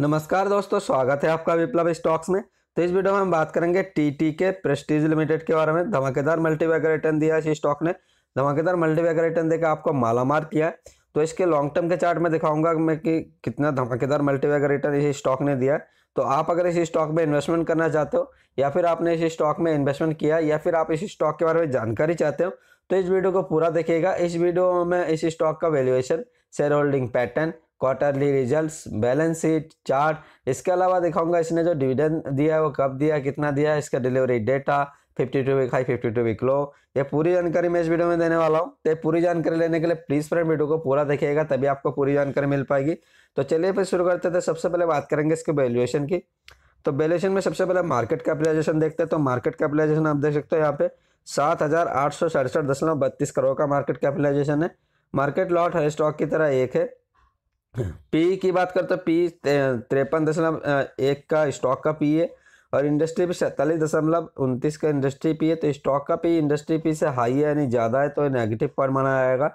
नमस्कार दोस्तों स्वागत है आपका विप्लव स्टॉक्स में तो इस वीडियो में हम बात करेंगे टी टी के प्रेस्टीज लिमिटेड के बारे में धमाकेदार मल्टीवैगर रिटर्न दिया इस स्टॉक ने धमाकेदार मल्टीवैगर रिटर्न देकर आपको मालामार किया है तो इसके लॉन्ग टर्म के चार्ट में दिखाऊंगा मैं कि कितना धमाकेदार मल्टीवैगर रिटर्न इस स्टॉक ने दिया है तो आप अगर इस स्टॉक में इन्वेस्टमेंट करना चाहते हो या फिर आपने इस स्टॉक में इन्वेस्टमेंट किया या फिर आप इस स्टॉक के बारे में जानकारी चाहते हो तो इस वीडियो को पूरा देखिएगा इस वीडियो में इस स्टॉक का valuation share holding pattern quarterly results balance sheet chart इसके अलावा दिखाऊंगा इसने जो डिविडेंड दिया है वो कब दिया कितना दिया है इसका delivery data fifty two week high fifty two week low ये पूरी जानकारी मैं इस वीडियो में देने वाला हूँ तो पूरी जानकारी लेने के लिए प्लीज़ फ्रेंड वीडियो को पूरा देखिएगा तभी आपको पूरी जानकारी मिल पाएगी तो चलिए फिर शुरू करते थे तो सबसे पहले बात करेंगे इसके वैल्यूएशन की तो वैल्यूएशन में सबसे पहले मार्केट कैपिटलाइजेशन देखते हैं तो मार्केट कैपिटलाइजेशन आप देख सकते हो यहाँ पे सात हज़ार आठ सौ सड़सठ दशमलव बत्तीस करोड़ का मार्केट कैपिटलाइजेशन है मार्केट लॉट हर स्टॉक की तरह एक है पी की बात करते तो पी तिरपन दशमलव एक का स्टॉक का पी है और इंडस्ट्री पे सैंतालीस दशमलव उनतीस का इंडस्ट्री तो पी है तो स्टॉक का पी इंडस्ट्री पी से हाई है यानी ज़्यादा है तो नेगेटिव पर माना जाएगा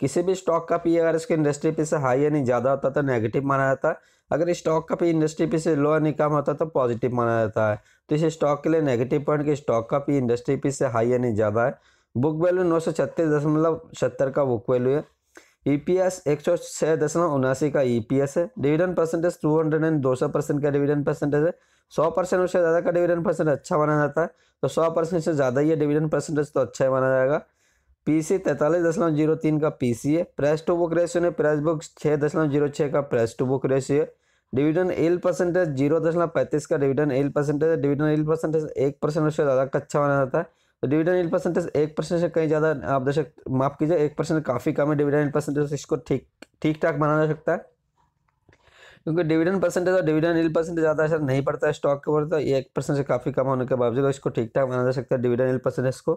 किसी भी स्टॉक का पी अगर इसके इंडस्ट्री पी से हाई यानी ज़्यादा होता तो नेगेटिव माना जाता है अगर स्टॉक का पी इंडस्ट्री पी से लो यानी कम होता तो पॉजिटिव माना जाता है तो इस स्टॉक के लिए नेगेटिव पॉइंट कि स्टॉक का पी इंडस्ट्री पी से हाई यानी ज़्यादा है बुक वैल्यू नौ सौ छत्तीस दशमलव छत्तर का बुक वैल्यू है ईपीएस e एक सौ छः दशमलव उनासी का ईपीएस e है dividend percentage two hundred and दो सौ परसेंट का डिविडेंड परसेंटेज है सौ परसेंट उससे ज़्यादा का डिविडेंड परसेंट अच्छा माना जाता है तो सौ परसेंट से ज़्यादा ही है डिविडेंड परसेंटेज तो अच्छा ही माना जाएगा सी तैंतालीस दशमलव जीरो तीन का पी सी है प्रेस टू बुक रेशियो ने प्रेस बुक छः दशमलव जीरो छः का प्रेस टू बुक रेशियो है डिविडन एल परसेंटेज जीरो दशमलव पैंतीस का dividend yield percentage dividend yield percentage एक परसेंट उससे ज़्यादा का अच्छा माना जाता है तो डिविडेंड इन परसेंटेज एक परसेंट से कहीं ज़्यादा आप सकते माफ़ कीजिए एक परसेंट काफ़ी कम है डिविडेंड इन परसेंटेज इसको ठीक ठीक ठाक माना जा सकता है क्योंकि डिविडेंड परसेंटेज और डिविडेंड इल परसेंटेज ज़्यादा असर नहीं पड़ता है स्टॉक के ऊपर तो एक परसेंट से काफ़ी कम होने के बावजूद इसको ठीक ठाक माना जा सकता है डिविडेंड इल परसेंटेज को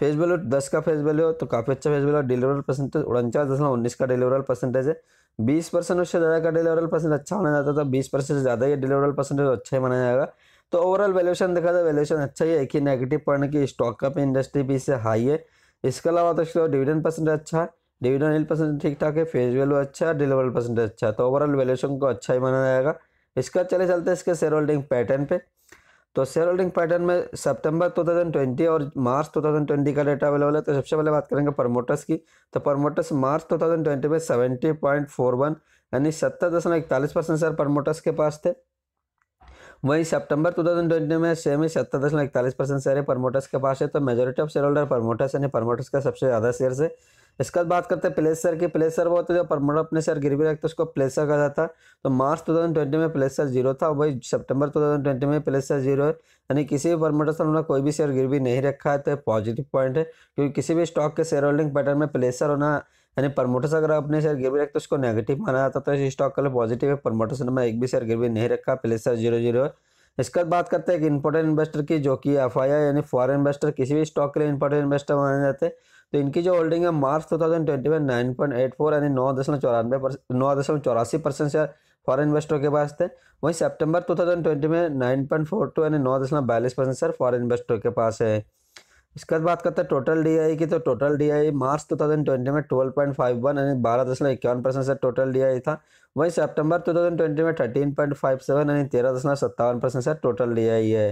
फेस वैल्यू दस का फेस वैल्यू तो काफ़ी अच्छा फेस वैल्यू डिलीवरल परसेंटेज उनचास दशमलव उन्नीस का डिलीवरल परसेंटेज है बीस परसेंट उससे ज़्यादा का डिलीवरल परसेंट अच्छा माना जाता है तो बीस परसेंट से ज़्यादा ये डिलीवरल परसेंटेज अच्छा ही माना जाएगा तो ओवरऑल वैल्यूशन देखा जाए वैल्यूशन अच्छा ही है कि नेगेटिव पॉइंट की स्टॉक का भी इंडस्ट्री भी इससे हाई है इसके अलावा तो डिविडेंड परसेंट अच्छा है डिविडेंड एल ठीक ठाक है फेस वैल्यू अच्छा है डिलीवरल परसेंट अच्छा है तो ओवरऑल वैल्यूशन को अच्छा ही माना जाएगा इसका चले चलते इसके शेयर होल्डिंग पैटर्न पे तो शेयर होल्डिंग पैटर्न में सितंबर 2020 और मार्च 2020 का डेटा अवेलेबल है तो सबसे पहले बात करेंगे प्रमोटर्स की तो प्रमोटर्स मार्च 2020 में 70.41 यानी सत्तर दशमलव इकतालीस परसेंट शेयर प्रमोटर्स के पास थे वहीं सितंबर 2020 में शेयर में e सत्तर दशमलव इकतालीस परसेंट शेयर है प्रमोटर्स के पास है तो majority of share holder promoters यानी प्रमोटर्स का सबसे ज़्यादा शेयर है इसके बाद बात करते हैं प्लेसर की प्लेसर वो तो जो प्रमोटर अपने शेयर गिरवी रखते तो उसको प्लेसर कहा जाता तो मार्च 2020 में प्लेसर जीरो था वही सितंबर 2020 में प्लेसर जीरो है यानी किसी भी प्रमोटर से उन्होंने कोई भी शेयर गिरवी नहीं रखा है तो पॉजिटिव पॉइंट है क्योंकि किसी भी स्टॉक के शेयर होल्डिंग पैटर्न में प्लेसर होना यानी प्रमोटर्स अगर आपने शेयर गिरवी रखते तो उसको नेगेटिव माना जाता तो इस स्टॉक लिए पॉजिटिव है प्रमोटर्स ने एक भी शेयर गिरवी नहीं रखा पहले सर जीरो जीरो इसके बाद बात करते हैं कि इंपॉर्टेंट इन्वेस्टर की जो कि एफ यानी फॉरन इन्वेस्टर किसी भी स्टॉक के लिए इंपॉर्टेंट इन्वेस्टर माने जाते हैं तो इनकी जो होल्डिंग है मार्च टू थाउजेंड ट्वेंटी में नाइन पॉइंट एट फोर यानी नौ दशमलव चौरानवे परसेंट नौ दशमलव चौरासी परसेंट शेयर फॉरन इन्वेस्टर के पास थे वहीं सेप्टेम्बर टू थाउजेंड ट्वेंटी में नाइन पॉइंट फोर टू यानी नौ दशमलव बयालीस परसेंट शेयर फॉरन इन्वेस्टर के पास है इसके बाद बात करते हैं टोटल डीआई e की तो टोटल डीआई e मार्च 2020 में 12.51 यानी बारह दशमलव इक्यावन परसेंट से टोटल डीआई e था वहीं सितंबर 2020 में 13.57 यानी तेरह दशमलव सत्तावन परसेंट से टोटल डीआई है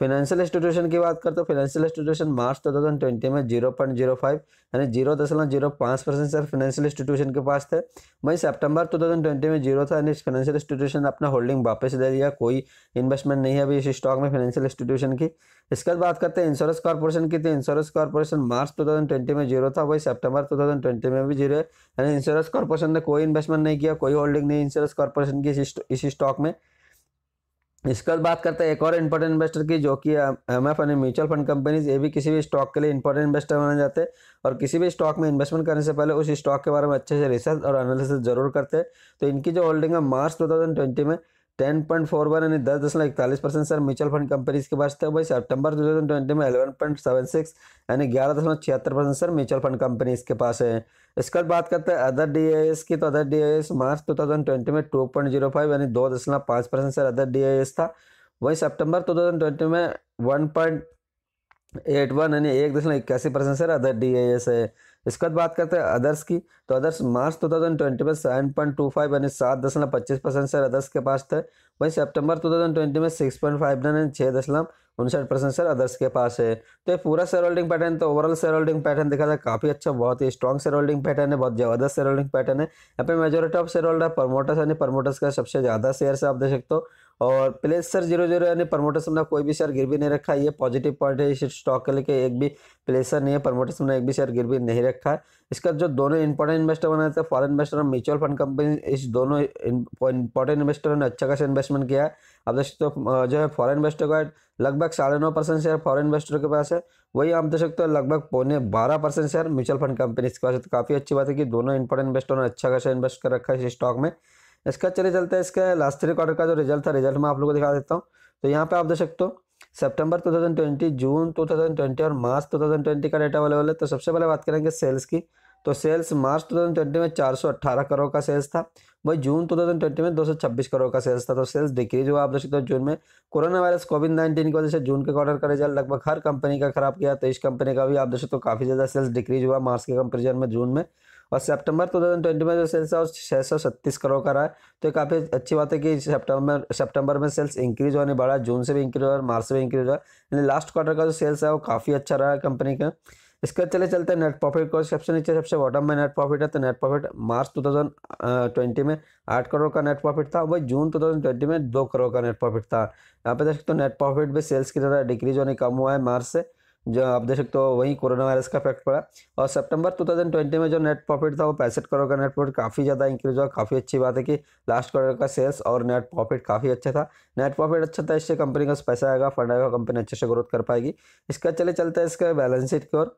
फाइनेंशियल इंस्टीट्यूशन की बात करते हो financial institution March two thousand twenty में जीरो जीरो पॉइंट फाइव यानी जीरो दशमलव जीरो पाँच परसेंट सर फाइनेंशियल इंस्टीट्यूशन के पास थे टू सितंबर ट्वेंटी में जीरो था यानी फाइनेंशियल इंस्टीट्यूशन अपना होल्डिंग वापस दे दिया कोई इन्वेस्टमेंट नहीं है अभी इस स्टॉक में फाइनेंशियल इंस्टीट्यूशन की इसके बाद बात करते हैं इंश्योरेंस कॉर्पोरेशन की तो insurance corporation March two thousand twenty में जीरो था वही सितंबर ट्वेंटी में भी जीरो है यानी इंश्योरेंस कॉर्पोरेशन ने कोई इन्वेस्टमेंट नहीं किया कोई होल्डिंग नहीं इंश्योरेंस कॉर्पोरेशन की इस स्टॉक में इसके बाद बात करते हैं एक और इंपॉर्टेंट इन्वेस्टर की जो कि एम एफ यानी म्यूचुअल फंड कंपनीज ये भी किसी भी स्टॉक के लिए इंपॉर्टेंट इन्वेस्टर माने जाते हैं और किसी भी स्टॉक में इन्वेस्टमेंट करने से पहले उस स्टॉक के बारे में अच्छे से रिसर्च और एनालिसिस जरूर करते हैं तो इनकी जो होल्डिंग है मार्च 2020 में टेन पॉइंट फोर वन यानी दस दशमलव इकतालीस percent sir mutual fund companies के पास थे भाई सितंबर 2020 में एलेवन पॉइंट सेवन सिक्स यानी ग्यारह दशमलव छिहत्तर percent sir mutual fund companies के पास है इसके बाद बात करते हैं अदर डी की तो other D March two thousand twenty में टू पॉइंट जीरो फाइव यानी दो दशमलव पाँच परसेंट सर अदर डी था वहीं सेप्टेम्बर टू थाउजेंड ट्वेंटी में वन पॉइंट एट वन यानी एक दशमलव इक्यासी परसेंट सर अदर डी है इसके बाद बात करते हैं अदर्स की तो others March two thousand twenty में सेवन पॉइंट टू फाइव यानी सात दशमलव पच्चीस परसेंट शेयर अदर्स के पास थे वहीं सितंबर टू थाउजेंड ट्वेंटी में सिक्स पॉइंट फाइव नाइन यानी छः दशमलव उनसठ परसेंट शेयर अदर्स के पास है तो ये पूरा शेयर होल्डिंग पैटर्न तो ओवरऑल शेयर होल्डिंग पैटर्न देखा जाए काफ़ी अच्छा बहुत ही स्ट्रॉग शेयर होल्डिंग पैटर्न है बहुत जबरदस्त शेयर होल्डिंग पैटर्न है यहाँ पे majority of share holder promoters यानी प्रमोटर्स का सबसे ज़्यादा शेयर आप देख सकते हो और प्लेस सर जीरो जीरो यानी प्रमोटर्स ने कोई भी शेयर गिर भी नहीं रखा ये पॉजिटिव पॉइंट है इस स्टॉक के लिए एक भी प्लेसर नहीं है प्रमोटर्स ने एक भी शेयर गिर भी नहीं रखा है इसका जो दोनों इंपॉर्टेंट इन्वेस्टर बनाए थे फॉरन इन्वेस्टर और म्यूचुअल फंड कंपनी इस दोनों इंपॉर्टेंट इन्वेस्टरों ने अच्छा खासा इन्वेस्टमेंट किया है अब देख सकते जो है फॉरन इन्वेस्टर का लगभग साढ़े नौ परसेंट शेयर फॉरन इन्वेस्टर के पास है वही आप देख सकते हो लगभग पौने बारह percent share mutual fund company के पास है तो काफ़ी अच्छी बात है कि दोनों इंपॉर्टेंट इन्वेस्टरों ने अच्छा खासा इन्वेस्ट कर रखा है इस स्टॉक में इसका चले चलता है इसका लास्ट थ्री क्वार्टर का जो रिजल्ट था रिजल्ट मैं आप लोगों को दिखा देता हूँ तो यहाँ पे आप देख सकते हो सितंबर 2020 जून 2020 और मार्च 2020 का डेटा अवेलेबल है तो सबसे पहले बात करेंगे सेल्स की तो सेल्स मार्च 2020 में 418 करोड़ का सेल्स था वही जून 2020 में 226 करोड़ का सेल्स था तो सेल्स डिक्रीज हुआ आप देख सकते हो जून में कोरोना वायरस कोविड नाइन्टीन की वजह से जून के क्वार्टर का रिजल्ट लगभग हर कंपनी का खराब किया तो इस कंपनी का भी आप देख सकते हो काफ़ी ज़्यादा सेल्स डिक्रीज हुआ मार्च के कंपेरिजन में जून में और सितंबर 2020 तो में जो सेल्स है वो छः सौ छत्तीस करोड़ का रहा है तो काफ़ी अच्छी बात है कि सितंबर सितंबर में सेल्स इंक्रीज होने बढ़ा जून से भी इंक्रीज हुआ मार्च से भी इंक्रीज हुआ यानी लास्ट क्वार्टर का जो सेल्स है वो काफ़ी अच्छा रहा है कंपनी का इसके चले चलते हैं नेट प्रॉफिट को सबसे नीचे सबसे बॉटम में नेट प्रॉफिट है तो नेट प्रॉफिट मार्च 2020 में आठ करोड़ का नेट प्रॉफिट था वही जून 2020 में दो करोड़ का नेट प्रॉफिट था यहाँ पे देख सकते हो तो नेट प्रॉफिट भी सेल्स की तरह डिक्रीज होने कम हुआ है मार्च से जो आप देख सकते हो वहीं कोरोना वायरस का इफेक्ट पड़ा और सितंबर 2020 में जो नेट प्रॉफिट था वो पैंसठ करोड़ का नेट प्रॉफिट काफ़ी ज़्यादा इंक्रीज हुआ काफ़ी अच्छी बात है कि लास्ट करोड़ का सेल्स और नेट प्रॉफिट काफ़ी अच्छा था नेट प्रॉफिट अच्छा था इससे कंपनी का पैसा आएगा फंड आएगा कंपनी अच्छे से ग्रोथ कर पाएगी इसका चले चलता है इसका बैलेंस शीट की ओर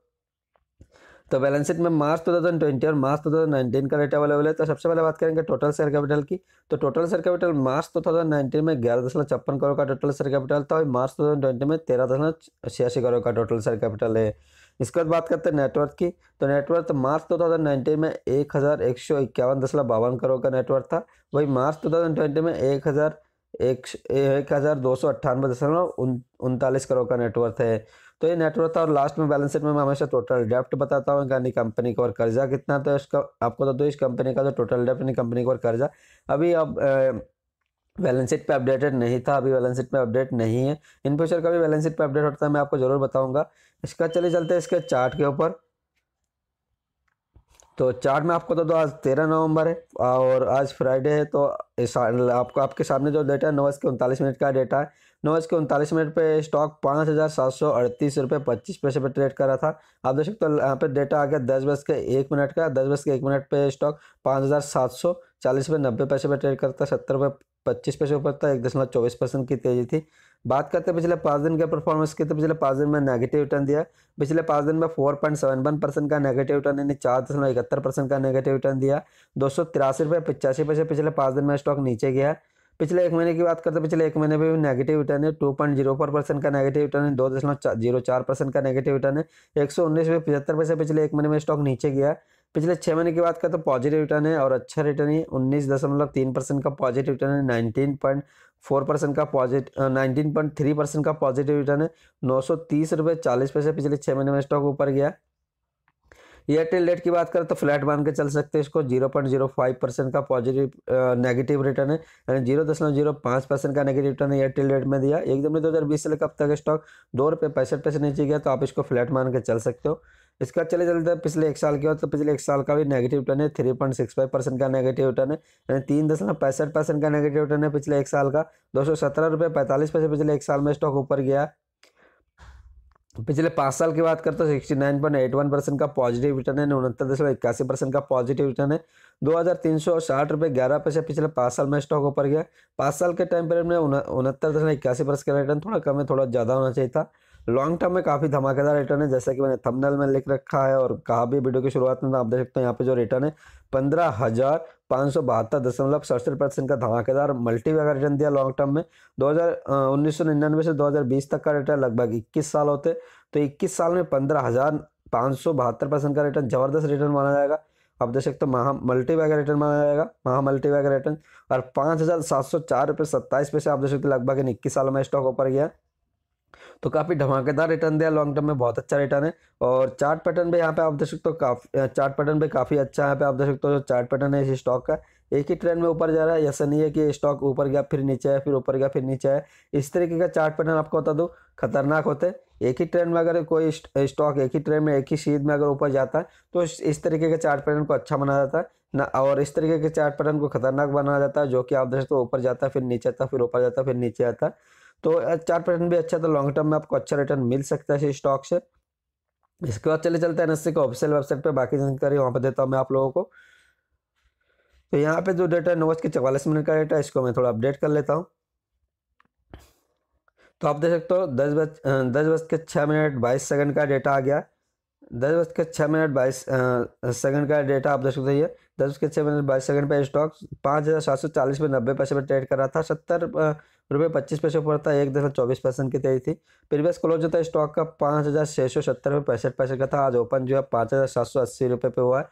तो बैलेंस शीट में मार्च 2020 और मार्च 2019 का डेटा अवेलेबल है तो सबसे पहले बात करेंगे टोटल शेयर कैपिटल की तो टोटल शेयर कैपिटल मार्च 2019 में ग्यारह दशमलव छप्पन करोड़ का टोटल शेयर कैपिटल था और मार्च 2020 में तेरह दशमलव छियासी करोड़ का टोटल शेयर कैपिटल है इसके बाद बात करते हैं नेटवर्थ की तो नेटवर्थ मार्च टू में एक हज़ार एक सौ इक्यावन दशमलव बावन करोड़ का नेटवर्थ था वही मार्च टू में एक एक हज़ार दो सौ अट्ठानवे दशमलव उनतालीस करोड़ का नेटवर्थ है तो ये नेटवर्थ और लास्ट में बैलेंस शीट में मैं हमेशा टोटल डेप्ट बताता हूँ यानी कंपनी का और कर्जा कितना तो इसका आपको तो दो इस कंपनी का तो टोटल डेप्ट यानी कंपनी का और कर्जा अभी अब बैलेंस शीट पे अपडेटेड नहीं था अभी बैलेंस शीट पे अपडेट नहीं है इन फ्यूचर का भी बैलेंस शीट पे अपडेट होता है मैं आपको जरूर बताऊंगा इसका चले चलते हैं इसके चार्ट के ऊपर तो चार्ट में आपको बता तो दो आज तेरह नवंबर है और आज फ्राइडे है तो इस आपको आपके सामने जो डेटा है नौ बज के उनतालीस मिनट का डेटा है नौ बज के उनतालीस मिनट पे स्टॉक पाँच हज़ार सात सौ अड़तीस रुपये पच्चीस पैसे पर ट्रेड कर रहा था आप देख सकते हो यहाँ पे डेटा आ गया दस बज के एक मिनट का दस बज के एक मिनट पे स्टॉक पाँच हज़ार सात सौ चालीस रुपये नब्बे पैसे पर ट्रेड करता है सत्तर रुपये पच्चीस पैसे ऊपर था एक दशमलव चौबीस परसेंट की तेजी थी बात करते हैं पिछले पाँच दिन के परफॉर्मेंस की तो पिछले पाँच दिन में नेगेटिव रिटर्न दिया पिछले पाँच दिन में four point seven one percent का नेगेटिव रिटर्न यानी चार दशमलव इकहत्तर परसेंट का नेगेटिव रिटर्न दिया दो सौ तिरासी रुपये पचासी पैसे पिछले पाँच दिन में स्टॉक नीचे गया पिछले एक महीने की बात करते पिछले एक महीने में भी नेगेटिव रिटर्न है two point zero four percent का नेगेटिव रिटर्न है दो दशमलव जीरो चार परसेंट का नेगेटिव रिटर्न है एक सौ उन्नीस में पचहत्तर पैसे पिछले एक महीने में स्टॉक नीचे गया पिछले छः महीने की बात करें तो पॉजिटिव रिटर्न है और अच्छा रिटर्न है उन्नीस दशमलव तीन परसेंट का पॉजिटिव रिटर्न है नाइनटीन पॉइंट फोर परसेंट का positive nineteen point three percent का पॉजिटिव रिटर्न है नौ सौ तीस रुपये चालीस पैसे पिछले छः महीने में स्टॉक ऊपर गया एयरटेल रेट की बात करें तो फ्लैट मान के चल सकते हैं इसको zero point zero five percent का पॉजिटिव नेगेटिव रिटर्न है यानी जीरो दशमलव जीरो पाँच परसेंट का नेगेटिव रिटर्न एयरटेल रेट में दिया एकदम दो हज़ार बीस से कब तक स्टॉक दो रुपये पैंसठ पैसे नीचे गया तो आप इसको फ्लैट मान के चल सकते हो इसका चले चलते हैं पिछले एक साल के और तो पिछले एक साल का भी नेगेटिव रिटर्न है three point six five percent का नेगेटिव रिटर्न है यानी तीन दशमलव पैंसठ परसेंट का नेगेटिव रिटर्न है पिछले एक साल का दो सौ सत्रह रुपये पैंतालीस पैसे पिछले एक साल में स्टॉक ऊपर गया तो पिछले पाँच साल की बात करते तो sixty nine point eight one percent का पॉजिटिव रिटर्न है उनहत्तर दशमलव इक्यासी परसेंट का पॉजिटिव रिटर्न है दो हज़ार तीन सौ साठ रुपये ग्यारह पैसे पिछले पाँच साल में स्टॉक ऊपर गया पाँच साल के टाइम पीरियड में उनहत्तर दशमलव इक्यासी परसेंट का रिटर्न थोड़ा कम है थोड़ा ज़्यादा होना चाहिए था लॉन्ग टर्म में काफ़ी धमाकेदार रिटर्न है जैसा कि मैंने थंबनेल में लिख रखा है और कहा भी वीडियो की शुरुआत में आप देख सकते हो यहाँ पे जो रिटर्न है पंद्रह हज़ार पाँच सौ बहत्तर दशमलव सड़सठ परसेंट का धमाकेदार मल्टी का रिटर्न दिया लॉन्ग टर्म में दो हज़ार उन्नीस सौ निन्यानवे से दो हज़ार बीस तक का रिटर्न लगभग इक्कीस साल होते तो इक्कीस साल में पंद्रह हज़ार सौ बहत्तर परसेंट का रिटर्न ज़बरदस्त रिटर्न माना जाएगा आप देख सकते हो महा मल्टीवैगर रिटर्न माना जाएगा महा मल्टीबैग रिटर्न और पाँच हज़ार सात सौ चार रुपये सत्ताईस पैसे आप देख सकते हो लगभग इन इक्कीस साल में स्टॉक ऊपर गया तो काफ़ी धमाकेदार रिटर्न दिया लॉन्ग टर्म में बहुत अच्छा रिटर्न है और चार्ट पैटर्न भी यहाँ पे आप देख सकते हो काफ़ी चार्ट पैटर्न भी काफ़ी अच्छा यहाँ पे आप देख सकते हो जो चार्ट पैटर्न है इस स्टॉक का एक ही ट्रेंड में ऊपर जा रहा है ऐसा नहीं है कि स्टॉक ऊपर गया फिर नीचे है फिर ऊपर गया फिर नीचे है इस तरीके का चार्ट पैटर्न आपको बता दूँ खतरनाक होते हैं एक ही ट्रेंड में अगर कोई स्टॉक एक ही ट्रेंड में एक ही सीध में अगर ऊपर जाता है तो इस तरीके के चार्ट पैटर्न को अच्छा माना जाता है ना और इस तरीके के चार्ट पैटर्न को खतरनाक बनाया जाता है जो कि आप देख सकते हो ऊपर जाता है फिर नीचे आता फिर ऊपर जाता है फिर नीचे आता है तो चार परसेंट भी अच्छा तो लॉन्ग टर्म में आपको अच्छा रिटर्न मिल सकता है स्टॉक से इसके बाद चले चलते हैं एनएससी का ऑफिशियल वेबसाइट पर बाकी जानकारी वहाँ पर देता हूँ मैं आप लोगों को तो यहाँ पे जो डेटा है नौ के चवालीस मिनट का डेटा है इसको मैं थोड़ा अपडेट कर लेता हूँ तो आप देख सकते हो दस बज दस बज के छः मिनट बाईस सेकंड का डेटा आ गया दस बज के छः मिनट बाईस सेकंड का डेटा आप देख सकते हो ये दस बज के छः मिनट बाईस सेकंड पे स्टॉक पाँच हज़ार सात सौ चालीस में नब्बे पैसे पर ट्रेड कर रहा था सत्तर रुपये पच्चीस पैसे ऊपर था एक दशमलव चौबीस परसेंट की तेजी थी प्रीवियस क्लोज जो था स्टॉक का पाँच हज़ार छः सौ सत्तर रुपये पैंसठ पैसे का था आज ओपन जो है पाँच हज़ार सात सौ अस्सी रुपये पे हुआ है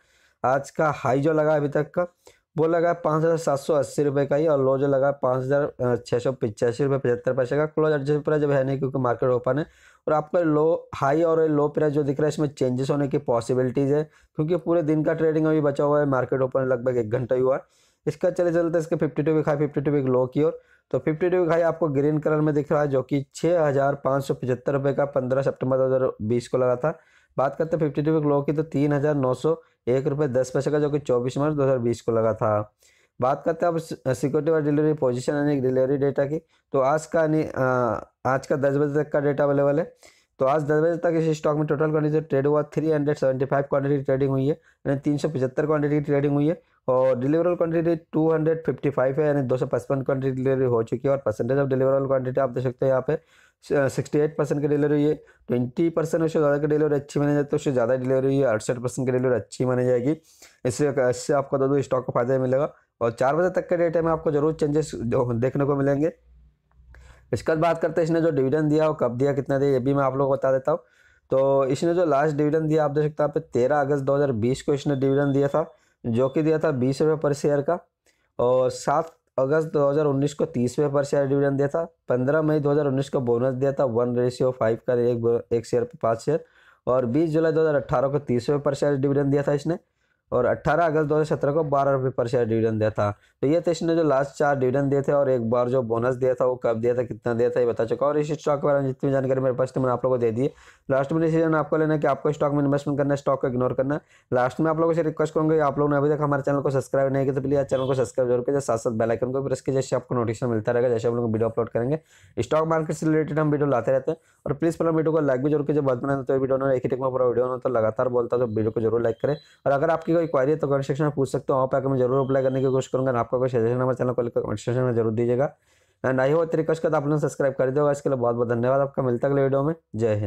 आज का हाई जो लगा अभी तक का वो लगा है पाँच हज़ार सात सौ अस्सी रुपये का ही और लो जो लगा है पाँच हज़ार छः सौ पचासी रुपये पचहत्तर पैसे का क्लोज एडजस्ट प्राइस जब है नहीं क्योंकि मार्केट ओपन है और आपका लो हाई और लो प्राइस जो दिख रहा है इसमें चेंजेस होने की पॉसिबिलिटीज़ है क्योंकि पूरे दिन का ट्रेडिंग अभी बचा हुआ है मार्केट ओपन लगभग एक घंटा ही हुआ है इसका चले चलते इसके fifty two week high fifty two week low की ओर तो फिफ्टी टू भाई आपको ग्रीन कलर में दिख रहा है जो कि छः हज़ार पाँच सौ पचहत्तर रुपये का पंद्रह सितंबर दो हज़ार बीस को लगा था बात करते हैं फिफ्टी टू लो की तो तीन हज़ार नौ सौ एक रुपये दस पैसे का जो कि चौबीस मार्च दो हज़ार बीस को लगा था बात करते हैं अब सिक्योरिटी और डिलीवरी पोजीशन यानी डिलीवरी डेटा की तो आज का यानी आज का दस बजे तक का डेटा अवेलेबल है तो आज दस बजे तक इस स्टॉक में टोटल क्वानिटी ट्रेड हुआ three hundred seventy five quantity trading हुई है यानी तीन सौ पचहत्तर ट्रेडिंग हुई है और डिलीवरल क्वांटिटी 255 है यानी दो सौ पचपन क्वान्टिटी डिलीवरी हो चुकी है और परसेंटेज ऑफ डिलीवरल क्वांटिटी आप देख सकते हैं यहाँ पे सिक्सटी एट परसेंट की डिलीवरी हुई है ट्वेंटी परसेंट उससे ज़्यादा की डिलीवरी अच्छी मानी जाती है उससे ज़्यादा डिलीवरी हुई है अड़सठ परसेंट की डिलीवरी अच्छी मानी जाएगी इससे इससे आपको दो दो स्टॉक को फायदा मिलेगा और चार बजे तक के डेट में आपको जरूर चेंजेस देखने को मिलेंगे इसके बाद बात करते हैं इसने जो डिविडेंड दिया वो कब दिया कितना दिया ये भी मैं आप लोग को बता देता हूँ तो इसने जो लास्ट डिविडेंड दिया आप देख सकते हैं आप तेरह अगस्त बीस को इसने डिविडेंड दिया था जो कि दिया था बीस रुपये पर शेयर का और सात अगस्त 2019 को तीस रुपये पर शेयर डिविडेंड दिया था पंद्रह मई 2019 को बोनस दिया था वन रेशियो फाइव का एक एक शेयर पर पाँच शेयर और बीस जुलाई 2018 को तीस रुपये पर शेयर डिविडेंड दिया था इसने और 18 अगस्त 2017 को बारह रुपये पर शेयर डिविडेंड दिया था तो ये तेज ने जो लास्ट चार डिविडेंड दिए थे और एक बार जो बोनस दिया था वो कब दिया था कितना दिया था ये बता चुका और इस स्टॉक के बारे में जितनी जानकारी मेरे पास मैंने आप लोगों को दे दी लास्ट में डिसीजन आपको लेना कि आपको स्टॉक में इन्वेस्टमेंट करना है स्टॉक को इग्नोर करना लास्ट में आप लोगों से रिक्वेस्ट करूँगा आप लोगों ने अभी तक हमारे चैनल को सब्सक्राइब नहीं किया तो प्लीज़ चैनल को सब्सक्राइब जरूर किया साथ साथ बेलाइकन को प्रेस की जैसे आपको नोटिफिकेशन मिलता रहेगा जैसे हम लोग वीडियो अपलोड करेंगे स्टॉक मार्केट से रिलेटेड हम वीडियो लाते रहते हैं और प्लीज़ पहले वीडियो को लाइक भी जरूर कीजिए बहुत बनाते तो वीडियो एक ही टिक में पूरा वीडियो ना तो लगातार बोलता तो वीडियो को जरूर लाइक करें और अगर आपकी कोई क्वारी तो कमेंट सेक्शन में पूछ सकते हो वहाँ पर आकर मैं जरूर अप्लाई करने की कोशिश करूँगा आपका कोई सजेशन हमारे चैनल को लेकर कमेंट सेक्शन में जरूर दीजिएगा एंड आई हो तरीके कश का तो आपने सब्सक्राइब कर दोगे इसके लिए बहुत बहुत धन्यवाद आपका मिलता अगले वीडियो में जय हिंद